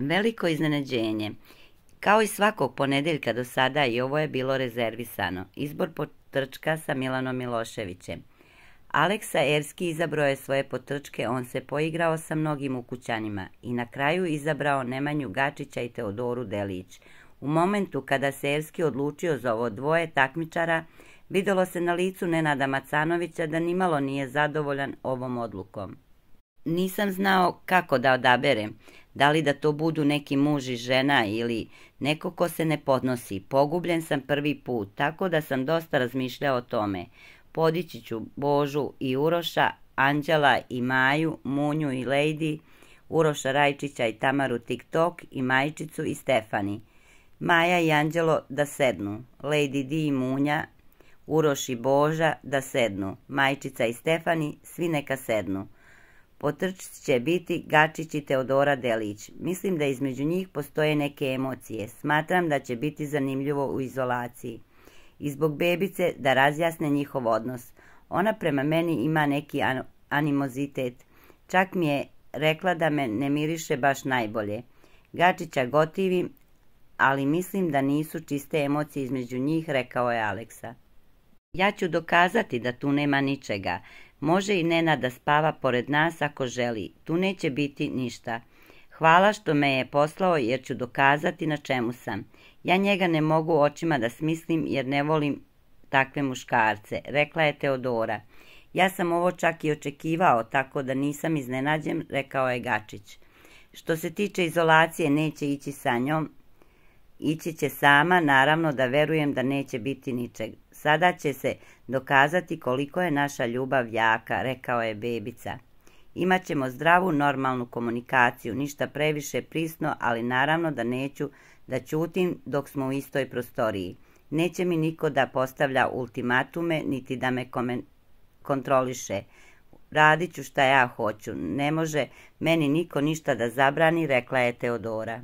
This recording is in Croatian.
Veliko iznenađenje. Kao i svakog ponedeljka do sada i ovo je bilo rezervisano. Izbor potrčka sa Milanom Miloševićem. Aleksa Erski izabrao je svoje potrčke, on se poigrao sa mnogim ukućanima i na kraju izabrao Nemanju Gačića i Teodoru Delić. U momentu kada se Erski odlučio za ovo dvoje takmičara, vidjelo se na licu Nenada Macanovića da nimalo nije zadovoljan ovom odlukom. Nisam znao kako da odaberem. Da li da to budu neki muž i žena ili neko ko se ne podnosi. Pogubljen sam prvi put, tako da sam dosta razmišljao o tome. Podići ću Božu i Uroša, Anđela i Maju, Munju i Lejdi, Uroša Rajčića i Tamaru TikTok i Majčicu i Stefani. Maja i Anđelo da sednu, Lady Di i Munja, Uroš i Boža da sednu, Majčica i Stefani svi neka sednu. Potrčit će biti Gačić i Teodora Delić. Mislim da između njih postoje neke emocije. Smatram da će biti zanimljivo u izolaciji. I zbog bebice da razjasne njihov odnos. Ona prema meni ima neki animozitet. Čak mi je rekla da me ne miriše baš najbolje. Gačića gotivi ali mislim da nisu čiste emocije između njih, rekao je Aleksa. Ja ću dokazati da tu nema ničega. Može i Nena da spava pored nas ako želi, tu neće biti ništa. Hvala što me je poslao jer ću dokazati na čemu sam. Ja njega ne mogu očima da smislim jer ne volim takve muškarce, rekla je Teodora. Ja sam ovo čak i očekivao, tako da nisam iznenađen, rekao je Gačić. Što se tiče izolacije, neće ići sa njom, Ići će sama, naravno da verujem da neće biti ničeg. Sada će se dokazati koliko je naša ljubav jaka, rekao je bebica. Imaćemo zdravu, normalnu komunikaciju, ništa previše prisno, ali naravno da neću da ćutim dok smo u istoj prostoriji. Neće mi niko da postavlja ultimatume, niti da me kontroliše. Radit ću šta ja hoću, ne može meni niko ništa da zabrani, rekla je Teodora.